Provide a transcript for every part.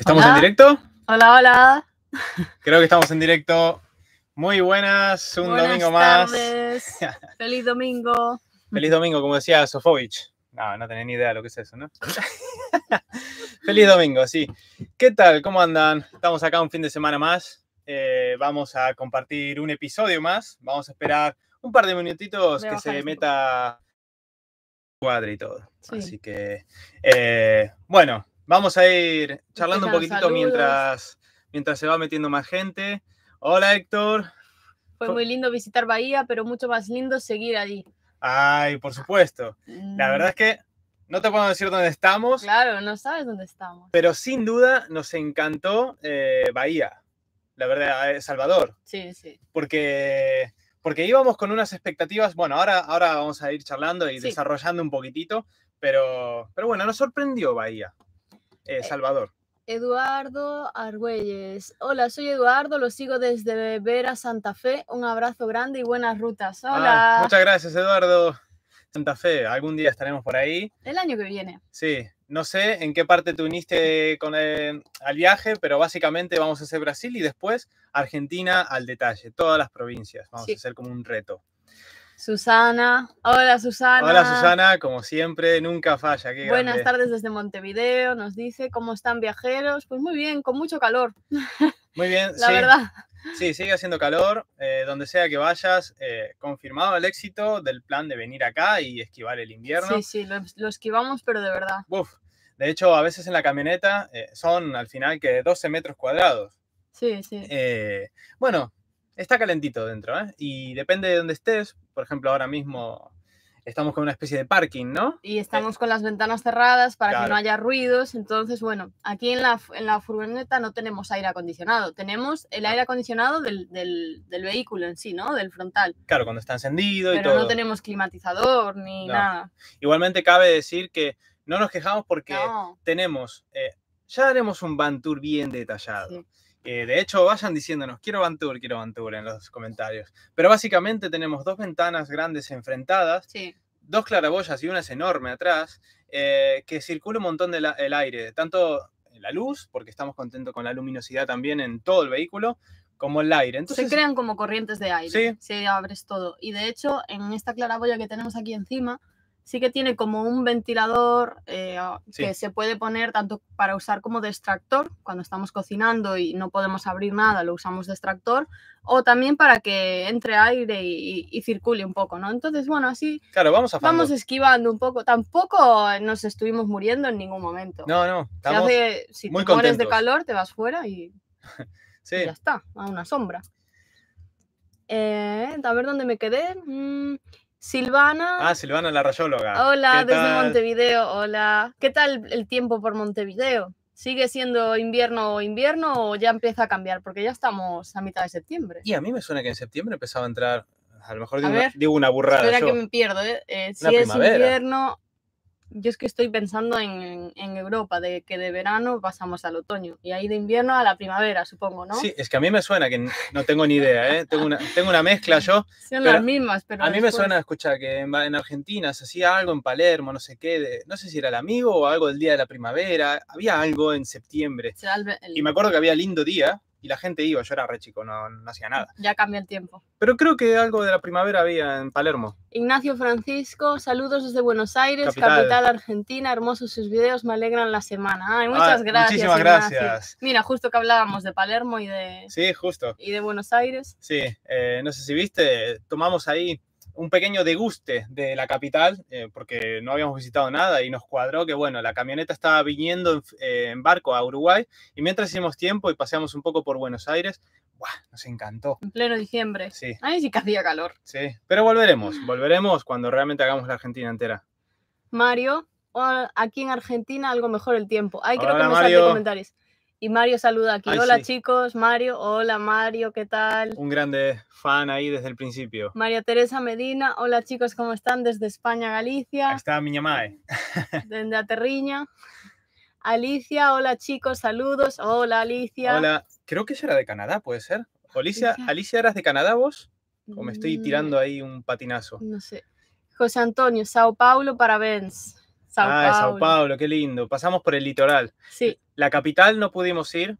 ¿Estamos en directo? Hola, hola. Creo que estamos en directo. Muy buenas, un buenas domingo tardes. Feliz domingo. Feliz domingo, como decía Sofovich. No, no tenés ni idea de lo que es eso, ¿no? Feliz domingo, sí. ¿Qué tal? ¿Cómo andan? Estamos acá un fin de semana más. Eh, vamos a compartir un episodio más. Vamos a esperar un par de minutitos que se meta cuadro y todo. Así que, eh, bueno, Vamos a ir charlando un poquitito mientras, mientras se va metiendo más gente. Hola Héctor. Fue muy lindo visitar Bahía, pero mucho más lindo seguir allí. Ay, por supuesto. La mm. verdad es que no te puedo decir dónde estamos. Claro, no sabes dónde estamos. Pero sin duda nos encantó eh, Bahía, la verdad, eh, Salvador. Sí, sí. Porque, porque íbamos con unas expectativas, bueno, ahora, ahora vamos a ir charlando y desarrollando un poquitito, pero, pero bueno, nos sorprendió Bahía. Eh, eh, Salvador. Eduardo Argüelles. Hola, soy Eduardo, lo sigo desde Vera Santa Fe. Un abrazo grande y buenas rutas. Hola. muchas gracias, Eduardo. Santa Fe, algún día estaremos por ahí. El año que viene. Sí, no sé en qué parte te uniste con el, al viaje, pero básicamente vamos a hacer Brasil y después Argentina al detalle, todas las provincias. Vamos a hacer como un reto. Susana. Hola Susana. Hola Susana, como siempre, nunca falla. Buenas tardes desde Montevideo, nos dice, ¿cómo están viajeros? Pues muy bien, con mucho calor. Muy bien, la verdad. Sí, sigue haciendo calor, eh, donde sea que vayas, eh, confirmado el éxito del plan de venir acá y esquivar el invierno. Sí, sí, lo, esquivamos, pero de verdad. Uf. De hecho, a veces en la camioneta eh, son al final que 12 metros cuadrados. Sí, sí. bueno, está calentito dentro, ¿eh? Y depende de dónde estés, por ejemplo, ahora mismo estamos con una especie de parking, ¿no? Y eh, estamos con las ventanas cerradas para que no haya ruidos. Entonces, bueno, aquí en la, furgoneta no tenemos aire acondicionado, tenemos el aire acondicionado del, vehículo en sí, ¿no? Del frontal. Claro, cuando está encendido y todo. Pero no tenemos climatizador ni nada. Igualmente cabe decir que no nos quejamos porque tenemos, eh, ya haremos un tour bien detallado. Eh, de hecho, vayan diciéndonos, quiero Ventur quiero Ventur en los comentarios. Pero básicamente tenemos dos ventanas grandes enfrentadas, dos claraboyas y una es enorme atrás, eh, que circula un montón del aire, tanto la luz, porque estamos contentos con la luminosidad también en todo el vehículo, como el aire. Entonces, Se crean como corrientes de aire si abres todo. Y de hecho, en esta claraboya que tenemos aquí encima, sí que tiene como un ventilador eh, que se puede poner tanto para usar como de extractor, cuando estamos cocinando y no podemos abrir nada, lo usamos de extractor, o también para que entre aire y, circule un poco, ¿no? Entonces, bueno, así claro, vamos, vamos, esquivando un poco. Tampoco nos estuvimos muriendo en ningún momento. No, no, estamos si de calor, te vas fuera y, ya está, a una sombra. Eh, a ver dónde me quedé. Mm, Silvana. Ah, Silvana la rayóloga. Hola, desde Montevideo. Hola. ¿Qué tal el tiempo por Montevideo? ¿Sigue siendo invierno o invierno o ya empieza a cambiar? Porque ya estamos a mitad de septiembre. Y a mí me suena que en septiembre empezaba a entrar. A lo mejor digo, una, burrada. Espera que me pierdo, ¿eh? eh si es invierno, yo es que estoy pensando en, en, Europa, de que de verano pasamos al otoño y ahí de invierno a la primavera, supongo, ¿no? Sí, es que a mí me suena, que no tengo ni idea, ¿eh? tengo, una, tengo una mezcla yo. Son las mismas, pero... A mí me suena, escucha, que en, Argentina se hacía algo en Palermo, no sé qué, no sé si era el amigo o algo del día de la primavera, había algo en septiembre. Y me acuerdo que había lindo día, y la gente iba, yo era re chico, no, hacía nada. Ya cambia el tiempo. Pero creo que algo de la primavera había en Palermo. Ignacio Francisco, saludos desde Buenos Aires, capital, argentina, hermosos sus videos, me alegran la semana. Ah, muchas gracias. Muchísimas gracias. Mira, justo que hablábamos de Palermo y de... Sí, justo. Y de Buenos Aires. Sí, eh, no sé si viste, tomamos ahí un pequeño deguste de la capital, eh, porque no habíamos visitado nada y nos cuadró que, bueno, la camioneta estaba viniendo eh, en, barco a Uruguay y mientras hicimos tiempo y paseamos un poco por Buenos Aires, ¡buah! nos encantó. En pleno diciembre. Sí. ahí sí que hacía calor. Sí, pero volveremos, volveremos cuando realmente hagamos la Argentina entera. Mario, aquí en Argentina algo mejor el tiempo. Ay, creo que me Mario. comentarios. Y Mario saluda aquí. hola chicos, Mario. Hola Mario, ¿qué tal? Un grande fan ahí desde el principio. María Teresa Medina. Hola chicos, ¿cómo están? Desde España, Galicia. Ahí está mi mae. Eh. Desde Aterriña. Alicia, hola chicos, saludos. Hola Alicia. Hola, creo que será era de Canadá, puede ser. Alicia, Alicia, ¿eras de Canadá vos? ¿O me estoy mm. tirando ahí un patinazo? No sé. José Antonio, Sao Paulo, parabéns. ah, Sao Paulo, qué lindo. Pasamos por el litoral. Sí. La capital no pudimos ir.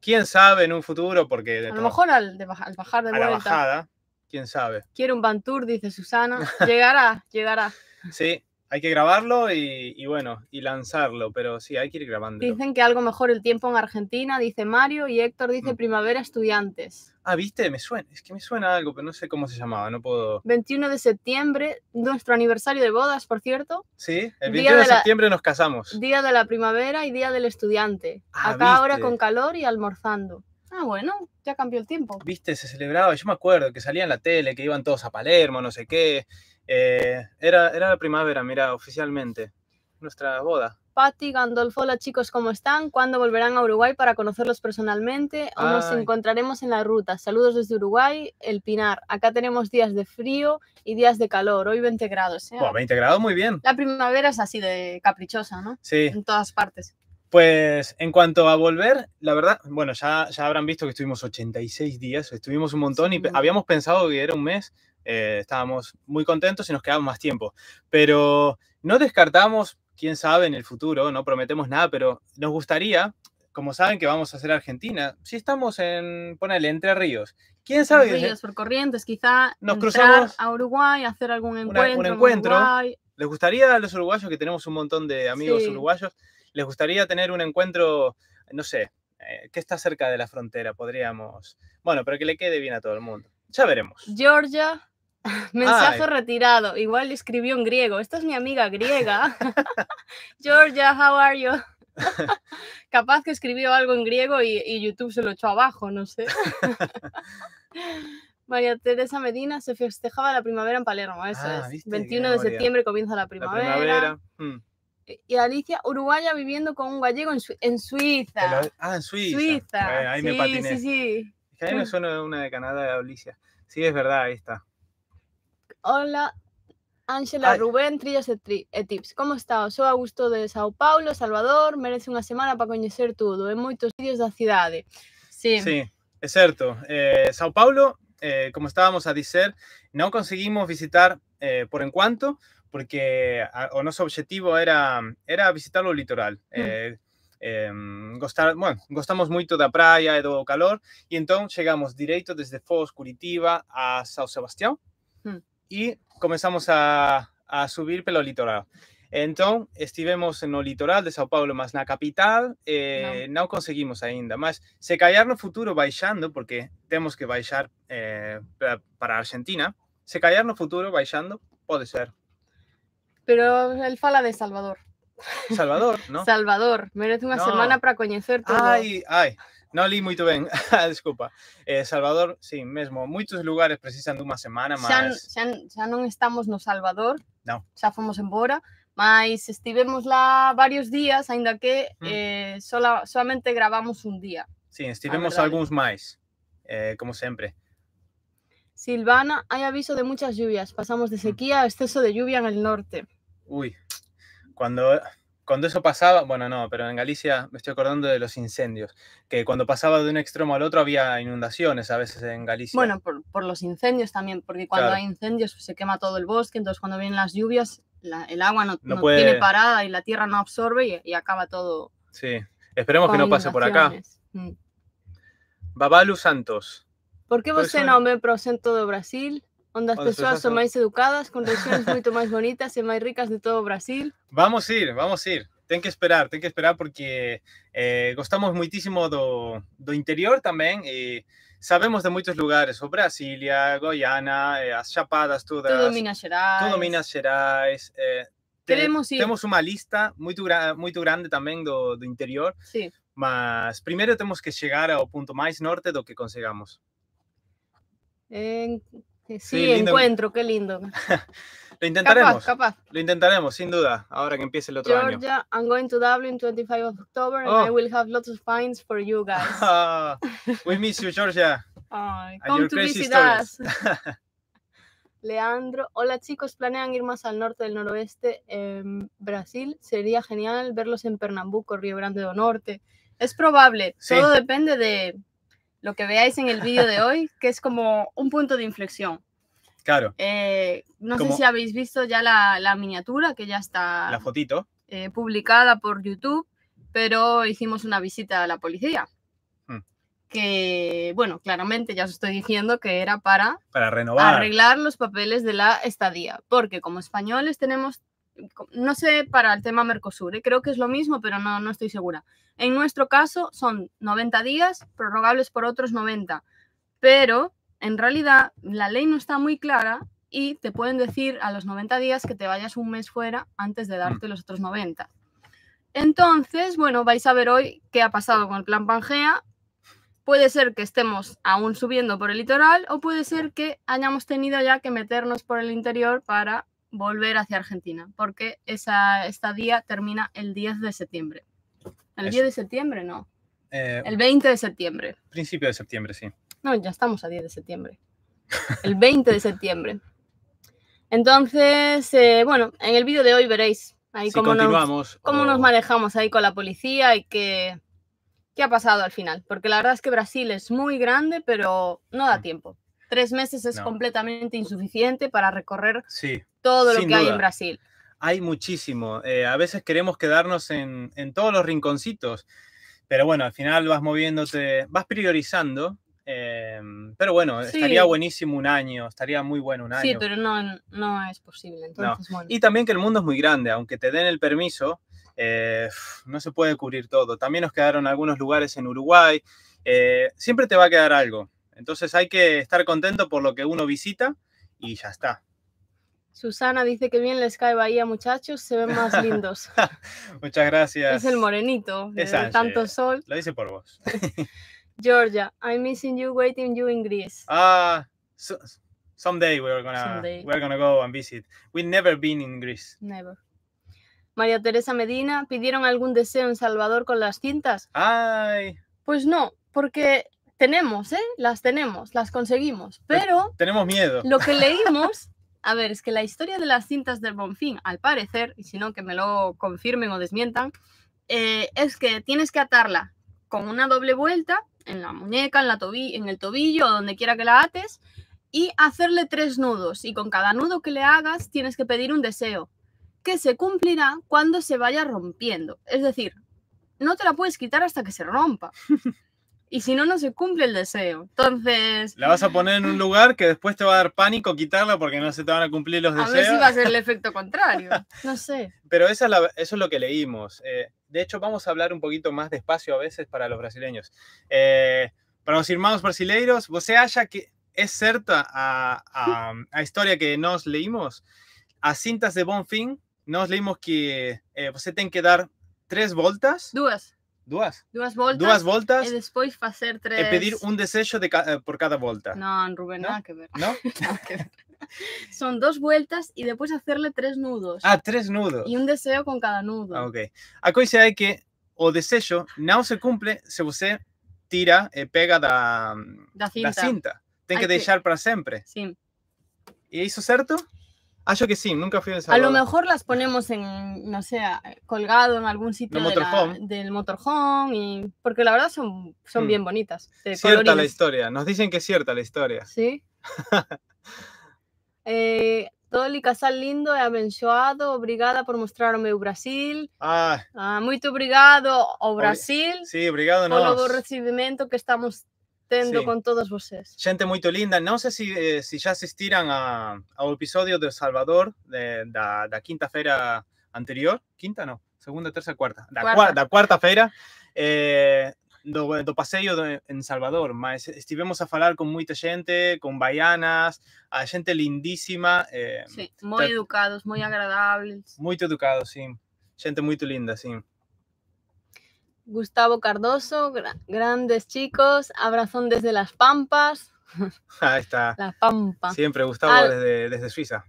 Quién sabe en un futuro, porque. a lo mejor al, bajar de a La bajada, quién sabe. Quiere un Bantur, dice Susana. Llegará, llegará. Sí, hay que grabarlo y, bueno, y lanzarlo, pero sí, hay que ir grabando. Dicen que algo mejor el tiempo en Argentina, dice Mario, y Héctor dice mm. primavera estudiantes. Ah, viste, me suena, es que me suena algo, pero no sé cómo se llamaba, no puedo. 21 de septiembre, nuestro aniversario de bodas, por cierto. Sí, el 21 de, septiembre nos casamos. Día de la primavera y día del estudiante. Ah, Acá ahora con calor y almorzando. Ah, bueno, ya cambió el tiempo. Viste, se celebraba, yo me acuerdo que salía en la tele, que iban todos a Palermo, no sé qué. Eh, era, era la primavera, mira, oficialmente, nuestra boda. Patti, Gandolfo, hola chicos, ¿cómo están? ¿Cuándo volverán a Uruguay para conocerlos personalmente? ¿O nos encontraremos en la ruta? Saludos desde Uruguay, El Pinar. Acá tenemos días de frío y días de calor, hoy 20 grados. ¿eh? Bueno, 20 grados, muy bien. La primavera es así de caprichosa, ¿no? Sí. En todas partes. Pues en cuanto a volver, la verdad, bueno, ya, ya habrán visto que estuvimos 86 días, estuvimos un montón y habíamos pensado que era un mes, eh, estábamos muy contentos y nos quedamos más tiempo. Pero no descartamos, quién sabe, en el futuro, no prometemos nada, pero nos gustaría, como saben que vamos a hacer Argentina, si estamos en, ponele, entre ríos, quién sabe. Ríos por corrientes, quizá nos cruzamos a Uruguay, hacer algún encuentro. ¿Les gustaría a los uruguayos, que tenemos un montón de amigos uruguayos, les gustaría tener un encuentro, no sé, eh, que está cerca de la frontera, podríamos. Bueno, pero que le quede bien a todo el mundo. Ya veremos. Georgia, Mensaje retirado. Igual escribió en griego. Esta es mi amiga griega. Georgia, how are you? Capaz que escribió algo en griego y, YouTube se lo echó abajo, no sé. María Teresa Medina se festejaba la primavera en Palermo, eso ah, es. 21 de septiembre comienza la primavera. Mm. E, y Alicia, uruguaya viviendo con un gallego en, Suiza. Ah, en Suiza. ahí me patiné. Sí, me suena una de Canadá de Alicia. Sí, es verdad, ahí está. Hola, Ángela Rubén, Trillas et tri, eh, Tips. Como está? Sou Augusto de Sao Paulo, Salvador. Merece una semana para conocer todo, en muchos vídeos de la Sí. Sí, es cierto. Eh, Sao Paulo, eh, como estábamos a decir, no conseguimos visitar por por enquanto, porque nuestro objetivo era, era visitar o litoral. Mm. Eh, eh, em, la bueno, gostamos moito praia e do calor, y e entonces llegamos directo desde Foz, Curitiba a Sao Sebastião. Mm y comenzamos a, a subir pelo litoral. Entonces estuvimos en el litoral de Sao Paulo, más la capital eh, no conseguimos conseguimos ainda más se callar no futuro bailando, porque tenemos que bailar eh, para Argentina, se callar no futuro bailando, puede ser. Pero él fala de Salvador. Salvador, ¿no? Salvador, merece una semana para conocerte todo. ay no leí muy bien, ah, disculpa. Eh, Salvador, sí, mismo. Muchos lugares precisan una semana, más. Ya no estamos no Salvador, No. Ya fomos embora, mas estivemos lá varios días, ainda que mm. eh, sola, solamente grabamos un día. Sí, estivemos algunos más, eh, como siempre. Silvana, hay aviso de muchas lluvias, pasamos de mm. sequía a exceso de lluvia en el norte. Uy, cuando cuando eso pasaba, bueno, no, pero en Galicia me estoy acordando de los incendios, que cuando pasaba de un extremo al otro había inundaciones a veces en Galicia. Bueno, por, los incendios también, porque cuando hay incendios pues, se quema todo el bosque, entonces cuando vienen las lluvias el agua no, tiene parada y la tierra no absorbe y, acaba todo. Sí, esperemos que no pase por acá. Mm. Babalu Santos. ¿Por qué vos no me presento de Brasil? Ondas personas son más educadas, con regiones mucho más bonitas y más ricas de todo Brasil. Vamos a ir, vamos a ir. Tengo que esperar, tengo que esperar porque eh, gostamos muchísimo do, do interior también y sabemos de muchos lugares, o Brasilia, Goiânia, eh, Chapadas todas. todo Minas Gerais. Tudo Minas Gerais. Eh, lista muy grande también do, do interior. Sí. Mas primero tenemos que llegar al punto más norte lo que consigamos. En Sí, encuentro, qué lindo. Lo intentaremos. Capaz, Lo intentaremos, sin duda, ahora que empiece el otro año. Georgia, I'm going to Dublin 25 of October and I oh. will have lots of finds for you guys. we miss you, Georgia. come to visit us. Leandro, hola chicos, ¿planean ir más al norte del noroeste en Brasil? Sería genial verlos en Pernambuco, Río Grande do Norte. Es probable, todo depende de lo que veáis en el vídeo de hoy, que es como un punto de inflexión. Claro. Eh, no sé si habéis visto ya la, miniatura, que ya está... La fotito. Eh, publicada por YouTube, pero hicimos una visita a la policía. Hmm. Que, bueno, claramente ya os estoy diciendo que era para, para renovar. arreglar los papeles de la estadía, porque como españoles tenemos no sé para el tema Mercosur, ¿eh? creo que es lo mismo, pero no, no estoy segura. En nuestro caso son 90 días, prorrogables por otros 90, pero en realidad la ley no está muy clara y te pueden decir a los 90 días que te vayas un mes fuera antes de darte mm. los otros 90. Entonces, bueno, vais a ver hoy qué ha pasado con el plan Pangea. Puede ser que estemos aún subiendo por el litoral o puede ser que hayamos tenido ya que meternos por el interior para volver hacia Argentina, porque esa estadía termina el 10 de septiembre. ¿El 10 de septiembre? No. Eh, el 20 de septiembre. Principio de septiembre, sí. No, ya estamos a 10 de septiembre. El 20 de septiembre. Entonces, eh, bueno, en el vídeo de hoy veréis ahí cómo, nos, cómo nos manejamos ahí con la policía y que qué ha pasado al final. Porque la verdad es que Brasil es muy grande, pero no da mm. tiempo tres meses es completamente insuficiente para recorrer todo lo que hay en Brasil. Hay muchísimo. Eh, a veces queremos quedarnos en, todos los rinconcitos, pero bueno, al final vas moviéndote, vas priorizando. Em, pero bueno, estaría buenísimo un año, estaría muy bueno un año. Sí, pero no, es posible. Y también que el mundo es muy grande, aunque te den el permiso, eh, no se puede cubrir todo. También nos quedaron algunos lugares en Uruguay. Eh, siempre te va a quedar algo. Entonces hay que estar contento por lo que uno visita y ya está. Susana dice que bien les cae Bahía, muchachos, se ven más lindos. Muchas gracias. Es el morenito, es tanto eh, sol. Lo dice por vos. Georgia, I'm missing you, waiting you in Greece. Ah, someday we're gonna gonna go and visit. We've never been in Greece. Never. María Teresa Medina, ¿pidieron algún deseo en Salvador con las cintas? Ay. Pues no, porque tenemos, ¿eh? Las tenemos, las conseguimos, pero... Tenemos miedo. Lo que leímos, a ver, es que la historia de las cintas del Bonfín, al parecer, y si no que me lo confirmen o desmientan, eh, es que tienes que atarla con una doble vuelta en la muñeca, en, la en el tobillo, donde quiera que la ates, y hacerle tres nudos. Y con cada nudo que le hagas tienes que pedir un deseo, que se cumplirá cuando se vaya rompiendo. Es decir, no te la puedes quitar hasta que se rompa. y si no, no se cumple el deseo. Entonces. La vas a poner en un lugar que después te va a dar pánico quitarla porque no se te van a cumplir los deseos. A ver si va a ser el efecto contrario. No sé. Pero eso es lo que leímos. Eh, de hecho, vamos a hablar un poquito más despacio a veces para los brasileños. Eh, para los hermanos brasileiros, se haya que es cierta a, a, a que nos leímos? a cintas de Bonfim nos leímos que eh, você que dar tres vueltas. Dos. Duas? Duas voltas. Duas voltas. E depois fazer pedir un deseo de eh, por cada vuelta. No, Rubén, nada que ver. Son dos vueltas y después hacerle tres nudos. Ah, tres nudos. Y un deseo con cada nudo. Ah, ok. A coisa que o deseo no se cumple se usted tira eh, pega da, cinta. Tiene que dejar para siempre. Sí. ¿Y e eso es cierto? Ah, que sí, nunca fui a A lo mejor las ponemos en, no sé, colgado en algún sitio del motorhome, y, porque la verdad son, son mm. bien bonitas. Cierta la historia, nos dicen que es cierta la historia. Sí. eh, el Casal lindo he abençoado, obrigada por mostrarme o Brasil. Ah, ah, muito obrigado o Brasil. Sí, obrigado recibimiento recibimiento que estamos tendo sí. con todos vocês. Xente moito linda, non sei se, eh, se xa asistiran a, ao episodio de Salvador de, da, da quinta feira anterior, quinta no, segunda, terza, cuarta, da cuarta, da cuarta feira, eh, do, do paseo de, en Salvador, mas estivemos a falar con moita xente, con baianas, a xente lindísima. Eh, sí, moi educados, moi agradables. Moito educados, sí. Xente moito linda, sí. Gustavo Cardoso, grandes chicos, abrazón desde las Pampas. Ahí está. Las Pampas. Siempre Gustavo desde, Suiza.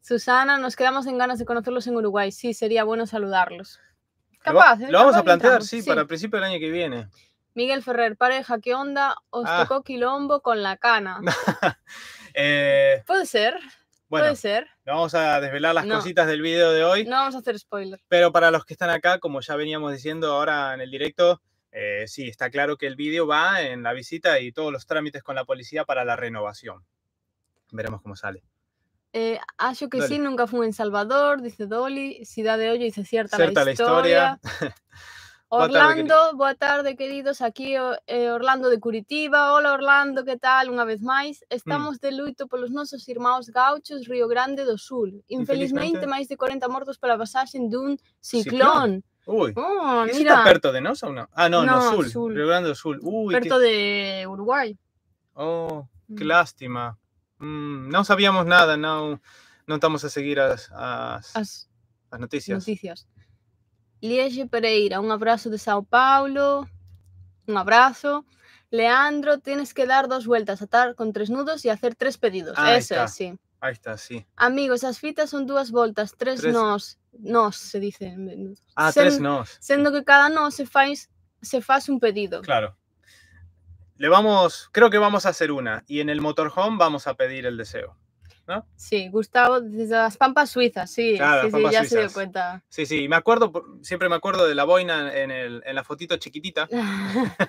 Susana, nos quedamos en ganas de conocerlos en Uruguay. Sí, sería bueno saludarlos. Capaz, ¿eh? Lo, vamos a plantear, sí, para el principio del año que viene. Miguel Ferrer, pareja, ¿qué onda? Os ah. tocó quilombo con la cana. Eh, Puede ser. Puede ser. No vamos a desvelar las cositas del video de hoy. No vamos a hacer spoiler. Pero para los que están acá, como ya veníamos diciendo ahora en el directo, eh, sí, está claro que el video va en la visita y todos los trámites con la policía para la renovación. Veremos cómo sale. Eh, ah, yo que sí, nunca fui en Salvador, dice Dolly. Ciudad de Hoyo, dice cierta, cierta la historia. La historia. Orlando, boa tarde, queridos, aquí eh, Orlando de Curitiba. Hola, Orlando, que tal? Unha vez máis. Mm. Estamos mm. de luito polos nosos irmãos gauchos Río Grande do Sul. Infelizmente, Infelizmente... máis de 40 mortos pola pasaxe dun ciclón. ciclón. Ui, oh, mira. está perto de nós ou non? Ah, non, no, no sul, sul, Río Grande do Sul. Ui, perto que... de Uruguai. Oh, que mm. lástima. Mm, non sabíamos nada, non non estamos a seguir as as, as, as noticias. Noticias. Liege Pereira, un abrazo de Sao Paulo. Un abrazo. Leandro, tienes que dar dos vueltas, atar con tres nudos y hacer tres pedidos. Eso sí. Ahí está, sí. Amigos, esas fitas son dos vueltas, tres, nos, nos se dice. Ah, tres nos. Siendo que cada nos se faz, se un pedido. Claro. Le vamos, creo que vamos a hacer una. Y en el motorhome vamos a pedir el deseo. ¿no? Sí, Gustavo, desde las Pampas Suizas, sí, sí, ya se dio cuenta. Sí, sí, me acuerdo, siempre me acuerdo de la boina en, la fotito chiquitita.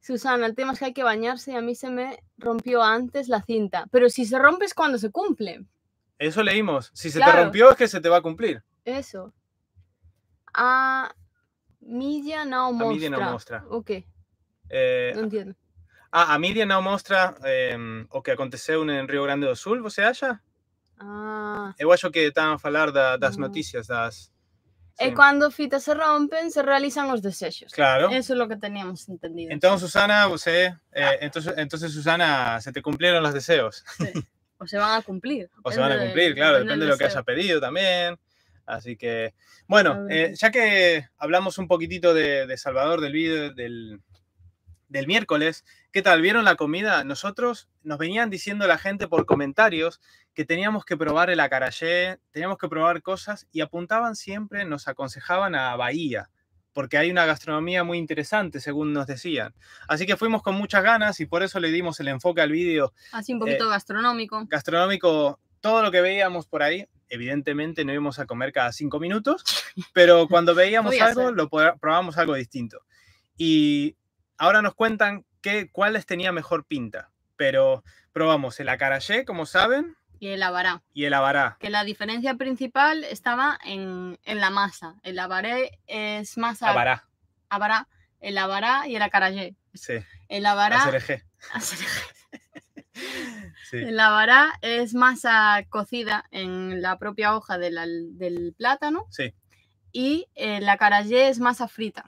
Susana, el tema es que hay que bañarse y a mí se me rompió antes la cinta. Pero si se rompe es cuando se cumple. Eso leímos. Si se te rompió es que se te va a cumplir. Eso. A media no mostra. A Ok. Eh, no entiendo. Ah, a media no mostra em, o que aconteceu en Río Grande do Sul, se acha? Ah. Yo acho que estaba a hablar de las noticias, das... Sí. E fitas se rompen, se realizan los deseos. Claro. Eso es lo que teníamos entendido. Entonces, Susana, eh, ah. entonces, Susana, se te cumplieron los deseos. Sí. O se van a cumplir. o se van a cumplir, claro, depende, de lo que haya pedido también. Así que, bueno, eh, ya que hablamos un poquitito de, Salvador, del vídeo, del, del miércoles, ¿Qué tal? ¿Vieron la comida? Nosotros nos venían diciendo la gente por comentarios que teníamos que probar el acarayé, teníamos que probar cosas y apuntaban siempre, nos aconsejaban a Bahía, porque hay una gastronomía muy interesante, según nos decían. Así que fuimos con muchas ganas y por eso le dimos el enfoque al vídeo. Así un poquito eh, gastronómico. Gastronómico, todo lo que veíamos por ahí. Evidentemente no íbamos a comer cada cinco minutos, pero cuando veíamos algo, lo probábamos algo distinto. Y ahora nos cuentan qué, cuáles tenía mejor pinta. Pero probamos el acarayé, como saben. Y el abará. Y el abará. Que la diferencia principal estaba en, la masa. El abaré es masa. Abará. Abará. El abará y el acarayé. Sí. El abará. Aserejé. Aserejé. Sí. El es masa cocida en la propia hoja del plátano. Sí. Y el acarajé es masa frita.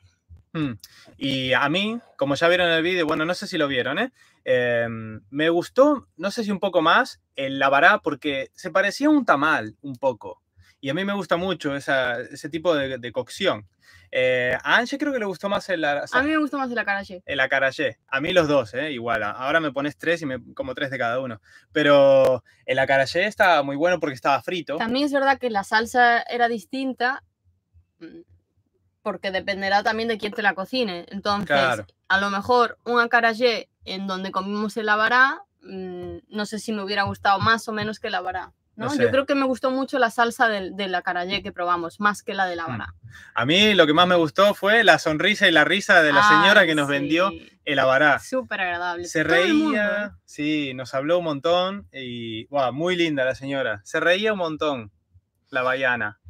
Mm. Y a mí, como ya vieron el vídeo, bueno, no sé si lo vieron, ¿eh? em, me gustó, no sé si un poco más, el lavará porque se parecía a un tamal un poco. Y a mí me gusta mucho ese tipo de, cocción. Eh, a Ange creo que le gustó más el... a mí me gustó más el acarayé. El acarayé. A mí los dos, ¿eh? igual. Ahora me pones tres y me como tres de cada uno. Pero el acarayé estaba muy bueno porque estaba frito. También es verdad que la salsa era distinta porque dependerá también de quién te la cocine. Entonces, a lo mejor un acarallé en donde comimos el avará, mm, no sé si me hubiera gustado más o menos que el avará. ¿no? Yo creo que me gustó mucho la salsa del de la que probamos, más que la de la mm. A mí lo que más me gustó fue la sonrisa y la risa de la señora que nos vendió el abará. Súper agradable. Se reía, ¿eh? sí, nos habló un montón y, wow, muy linda la señora. Se reía un montón, la bayana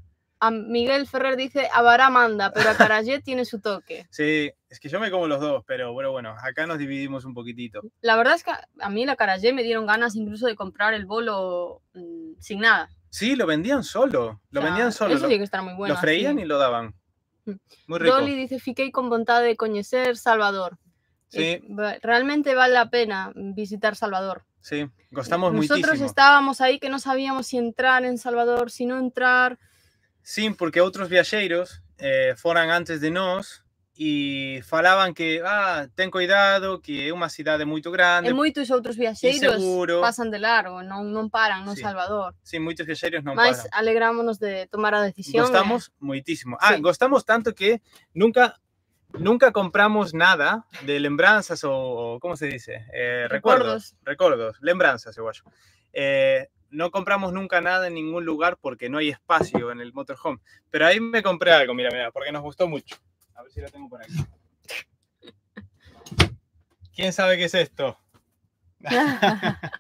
Miguel Ferrer dice Abará manda, pero a Carayet tiene su toque. Sí, es que yo me como los dos, pero bueno, bueno, acá nos dividimos un poquitito. La verdad es que a mí la Carayet me dieron ganas incluso de comprar el bolo mm, sin nada. Sí, lo vendían solo, lo vendían solo. Eso tiene que estar muy bueno. Lo freían y lo daban. Mm. Muy rico. Dolly dice, fiquei con vontade de conocer Salvador. Sí. Eh, realmente vale la pena visitar Salvador. Sí, costamos muchísimo. Nosotros estábamos ahí que no sabíamos si entrar en Salvador, si no entrar. Sí, porque otros viajeros fueron eh, foran antes de nos y falaban que ah, ten cuidado, que es una ciudad muy grande. Y muchos otros viajeros pasan de largo, no paran no Salvador. Sí, muchos viajeros no paran. Mas alegrámonos de tomar la decisión. ¿eh? Gostamos eh? muchísimo. Ah, gostamos tanto que nunca nunca compramos nada de lembranzas o... ¿cómo se dice, eh, recuerdos. recuerdos, lembranzas, igual no compramos nunca nada en ningún lugar porque no hay espacio en el motorhome. Pero ahí me compré algo, mira, mira, porque nos gustó mucho. A ver si lo tengo por aquí. ¿Quién sabe qué es esto?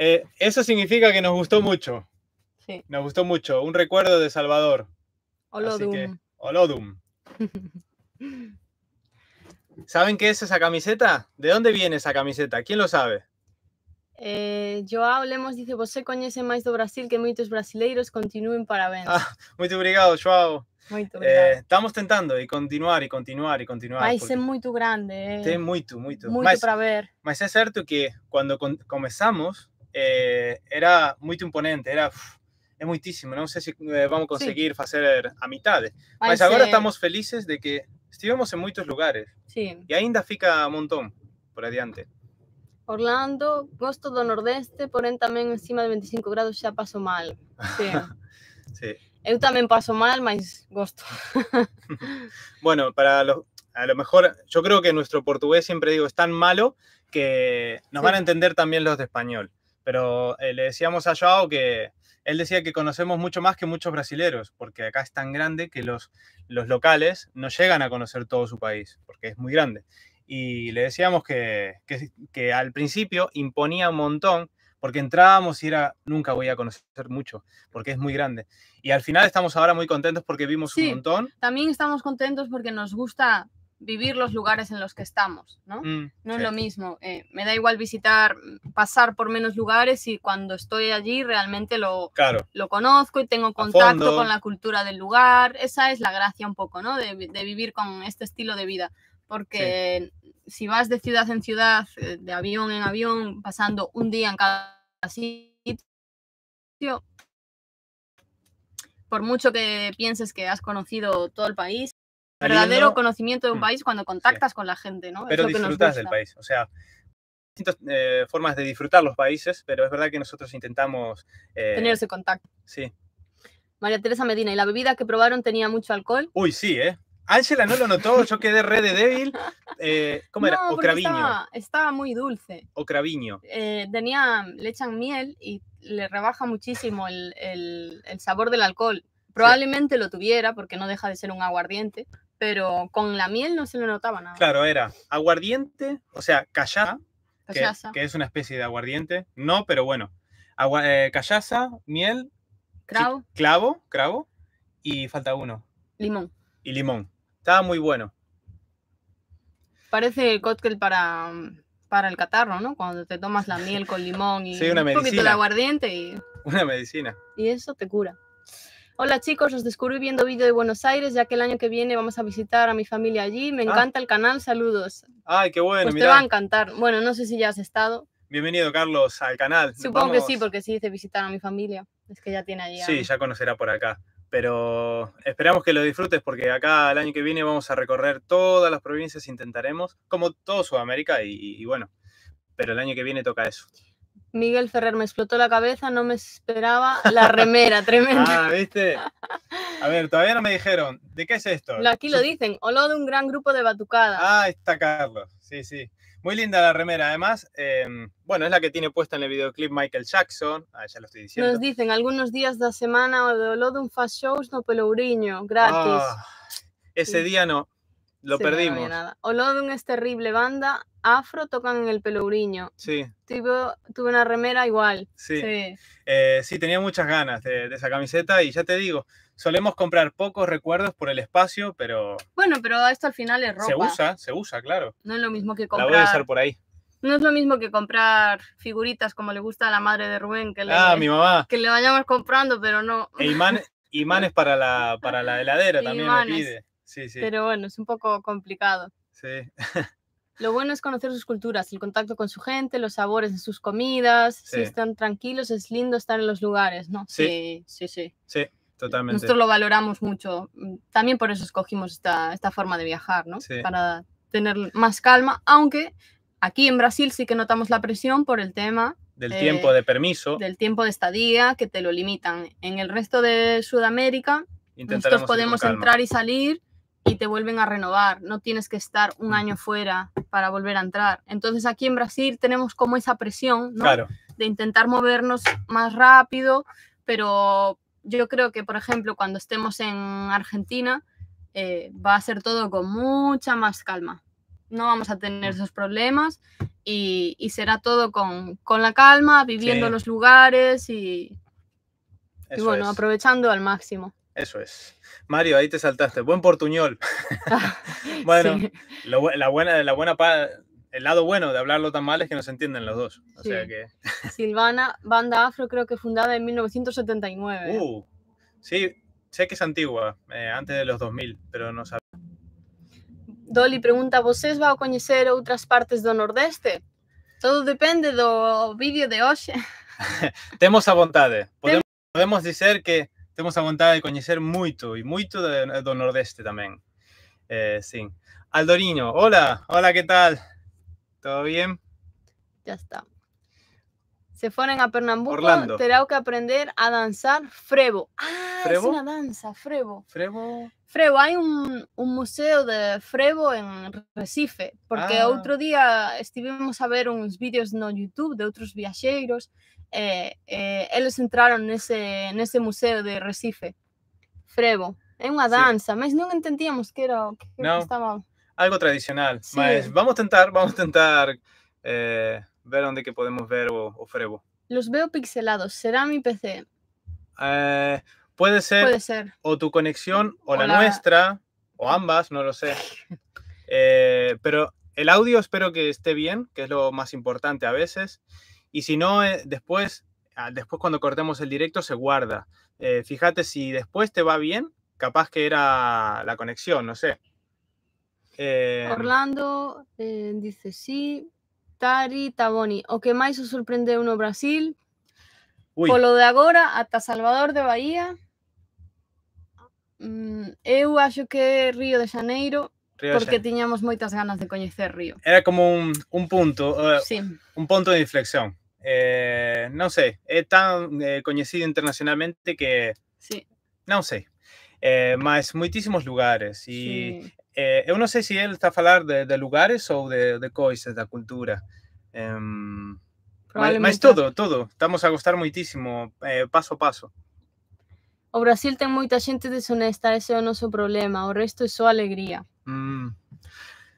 Eh, eso significa que nos gustó mucho. Sí. Nos gustó mucho. Un recuerdo de Salvador. Olodum. Así que, Olodum. ¿Saben qué es esa camiseta? ¿De dónde viene esa camiseta? ¿Quién lo sabe? Eh, Joao Lemos dice, se coñece máis de Brasil que muchos brasileiros, continúen parabéns. Ah, moito obrigado, Joao. Moito eh, obrigado. estamos tentando y continuar y continuar y continuar. es muy moito grande. Eh? Ten para ver. Pero es cierto que cuando comenzamos eh, era muy imponente, era... muchísimo. é sé si sei se eh, conseguir hacer a mitade. Vai mas estamos felices de que estuvimos en muchos lugares. Y E aínda fica un montón por adiante. Orlando, gosto do nordeste, porén también encima de 25 grados ya pasó mal. Sí. sí. Eu tamén paso mal, mas gusto. bueno, para a lo mejor, yo creo que nuestro portugués, siempre digo, es tan malo que nos van a entender también los de español. Pero eh, le decíamos a Joao que él decía que conocemos mucho más que muchos brasileros, porque acá es tan grande que los, los locales no llegan a conocer todo su país, porque es muy grande y le decíamos que, que, al principio imponía un montón, porque entrábamos y era, nunca voy a conocer mucho, porque es muy grande. Y al final estamos ahora muy contentos porque vimos un montón. También estamos contentos porque nos gusta vivir los lugares en los que estamos, ¿no? Mm, no es lo mismo. Eh, me da igual visitar, mm, pasar por menos lugares y cuando estoy allí realmente lo, claro. lo conozco y tengo contacto con la cultura del lugar. Esa es la gracia un poco, ¿no? De, vivir con este estilo de vida. Porque si vas de ciudad en ciudad, eh, de avión en avión, pasando un día en cada sitio, por mucho que pienses que has conocido todo el país, verdadero conocimiento de un mm, país cuando contactas con la gente, ¿no? Pero disfrutas del país, o sea, distintas eh, formas de disfrutar los países, pero es verdad que nosotros intentamos... Eh, Tener ese contacto. Sí. María Teresa Medina, ¿y la bebida que probaron tenía mucho alcohol? Uy, sí, ¿eh? Ángela no lo notó, yo quedé re de débil. Eh, ¿Cómo era? Ocraviño. Estaba, estaba, muy dulce. Ocraviño. Eh, tenía, le echan miel y le rebaja muchísimo el, sabor del alcohol. Probablemente lo tuviera porque no deja de ser un aguardiente, pero con la miel no se le notaba nada. Claro, era aguardiente, o sea, callaza, Que, es una especie de aguardiente. No, pero bueno. Agua, eh, callaza, miel, clavo. clavo, clavo y falta uno. Limón. Y limón. Está muy bueno. Parece el cóctel para, mm, para el catarro, ¿no? Cuando te tomas la miel con limón y un poquito de aguardiente y... Una medicina. Y eso te cura. Hola chicos, os descubrí viendo vídeo de Buenos Aires, ya que el año que viene vamos a visitar a mi familia allí. Me ah. encanta el canal, saludos. Ay, qué bueno. Pues te va a encantar. Bueno, no sé si ya has estado. Bienvenido, Carlos, al canal. Supongo que sí, porque sí dice visitar a mi familia. Es que ya tiene allí. Sí, ya conocerá por acá. Pero esperamos que lo disfrutes porque acá el año que viene vamos a recorrer todas las provincias, intentaremos, como todo Sudamérica y, bueno, pero el año que viene toca eso. Miguel Ferrer, me explotó la cabeza, no me esperaba la remera, tremenda. Ah, ¿viste? A ver, todavía no me dijeron, ¿de qué es esto? Aquí lo dicen, olor de un gran grupo de batucada. Ah, está Carlos, sí, sí. Muy linda la remera, además. Em, bueno, es la que tiene puesta en el videoclip Michael Jackson. Ah, ya lo estoy diciendo. Nos dicen, algunos días de la semana o de olor de un fast shows no pelourinho, gratis. Ah, ese día no, lo perdimos. No nada. Olor es terrible banda, afro tocan en el pelourinho. Sí. Tuve, tuve una remera igual. Sí. Eh, sí. tenía muchas ganas de, de esa camiseta y ya te digo, Solemos comprar pocos recuerdos por el espacio, pero. Bueno, pero esto al final es ropa. Se usa, se usa, claro. No es lo mismo que comprar. La voy a usar por ahí. No es lo mismo que comprar figuritas como le gusta a la madre de Rubén, que le, ah, Que le vayamos comprando, pero no. E imanes para la, para la heladera también pide. Sí, sí. Pero bueno, es un poco complicado. Sí. Lo bueno es conocer sus culturas, el contacto con su gente, los sabores de sus comidas. Si están tranquilos, es lindo estar en los lugares, ¿no? sí, sí. sí. sí. Nosotros lo valoramos mucho. Mm, también por eso escogimos esta, esta forma de viajar, ¿no? Para tener más calma, aunque aquí en Brasil sí que notamos la presión por el tema del eh, tiempo de permiso, del tiempo de estadía que te lo limitan. En el resto de Sudamérica nosotros podemos entrar y salir y te vuelven a renovar, no tienes que estar un año fuera para volver a entrar. Entonces aquí en Brasil tenemos como esa presión ¿no? claro. de intentar movernos más rápido, pero yo creo que, por ejemplo, cuando estemos en Argentina, eh, va a ser todo con mucha más calma. No vamos a tener esos problemas y, será todo con, la calma, viviendo los lugares y, bueno, aprovechando al máximo. Eso es. Mario, ahí te saltaste. Buen portuñol. bueno, la buena, la buena el lado bueno de hablarlo tan mal es que nos entienden los dos. O sea que... Silvana, banda afro, creo que fundada en 1979. Uh, sí, sé que es antigua, eh, antes de los 2000, pero no sabía. Dolly pregunta, va a conocer otras partes del Nordeste? Todo depende del vídeo de hoy. temos a vontade. Podemos, podemos que tenemos a vontade de conocer mucho, y e mucho del Nordeste también, eh, sí. Aldoriño, hola, hola, ¿qué tal? ¿Todo bien? Ya está. Se fueron a Pernambuco, Orlando. que aprender a danzar frevo. Ah, es una danza, frevo. Frevo. Frevo, hay un, museo de frevo en Recife, porque ah. otro día estuvimos a ver unos vídeos no YouTube de otros viajeros. Eh, eh, ellos entraron en ese museo de Recife. Frevo, Es una danza, sí. mas entendíamos que era no. estaba algo tradicional. vamos a intentar vamos a eh, ver dónde que podemos ver o, frevo. Los veo pixelados, será mi PC. Eh, puede, ser, o tu conexión o, la, nuestra, o ambas, no lo sé. Eh, pero el audio espero que esté bien, que es lo más importante a veces. Y si no, después, ah, después cuando cortemos el directo se guarda. fíjate si después te va bien, capaz que era la conexión, no sé. Eh, Orlando eh, dice sí. Tari Taboni. O que más sorprende sorprende uno Brasil? por lo de agora hasta Salvador de Bahía. Mm, eu acho que Río de Janeiro porque teníamos muchas ganas de conocer Río. Era como un, punto, eh, un punto de inflexión. no sé, es tan conocido internacionalmente que sí. no sé Eh, mas lugares eh, eu sé sei se está a falar de, lugares o de, de, coisas, cultura. Em, pero todo, todo, Estamos a gustar muchísimo, eh, paso a paso. O Brasil tiene mucha gente deshonesta, ese é o nosso problema. O resto es su alegría. Mm.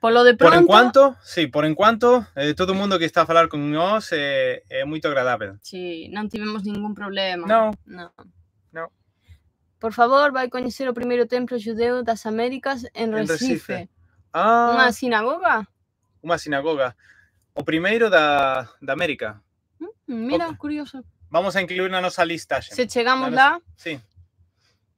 Por lo de pronto... Por enquanto, sí, por enquanto, eh, todo el mundo que está a hablar con nosotros eh, es muy agradable. Sí, no tivemos ningún problema. no no por favor, a conocer el primer templo de das Américas en Recife. Ah, sinagoga? Una sinagoga. O primero de América. Mm, mira, curioso. Vamos a incluir en nuestra lista. Si llegamos la, sí.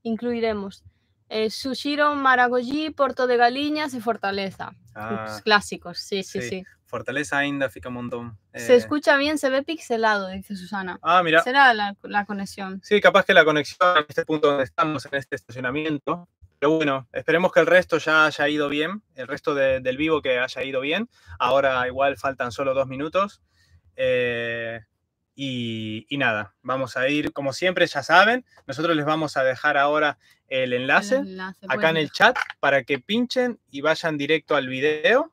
incluiremos. Eh, Sushiro, Maragogi, Porto de Galiñas y Fortaleza. Ah. clásicos, sí, sí. sí. Fortaleza ainda fica un montón. Se eh. escucha bien, se ve pixelado, dice Susana. Ah, mira. Será la, conexión. Sí, capaz que la conexión en este punto donde estamos, en este estacionamiento. Pero bueno, esperemos que el resto ya haya ido bien, el resto del vivo que haya ido bien. Ahora igual faltan solo dos minutos. Eh, y, nada, vamos a ir, como siempre, ya saben, nosotros les vamos a dejar ahora el enlace, acá en pues. el chat para que pinchen y vayan directo al video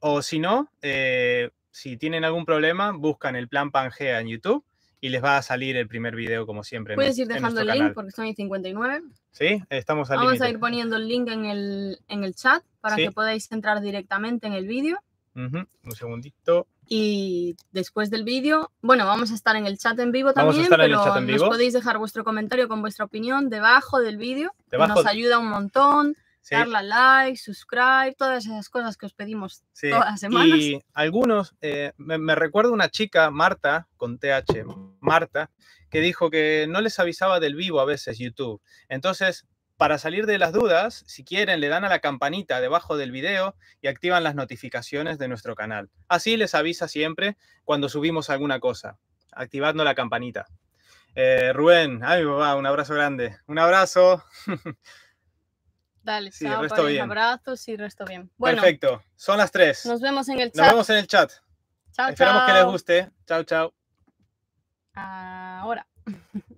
o si no, eh, si tienen algún problema, buscan el plan Pangea en YouTube y les va a salir el primer video como siempre. Puedes ir dejando el link porque son 59. Sí, estamos al Vamos a ir poniendo el link en el, en el chat para que podáis entrar directamente en el vídeo. Un segundito. Y después del vídeo, bueno, vamos a estar en el chat en vivo también, pero nos podéis dejar vuestro comentario con vuestra opinión debajo del vídeo. Nos ayuda un montón darle like, subscribe, todas esas cosas que os pedimos todas las semanas. Y algunos, eh, me recuerdo una chica, Marta, con TH, Marta, que dijo que no les avisaba del vivo a veces YouTube. Entonces, para salir de las dudas, si quieren, le dan a la campanita debajo del video y activan las notificaciones de nuestro canal. Así les avisa siempre cuando subimos alguna cosa, activando la campanita. Eh, Rubén, ay, papá, un abrazo grande. Un abrazo. Dale, sí, chao, resto bien. abrazos y resto bien. Perfecto, son las 3. Nos vemos en el chat. Nos vemos en el chat. Chao, Esperamos que les guste. Chao, chao. Ahora.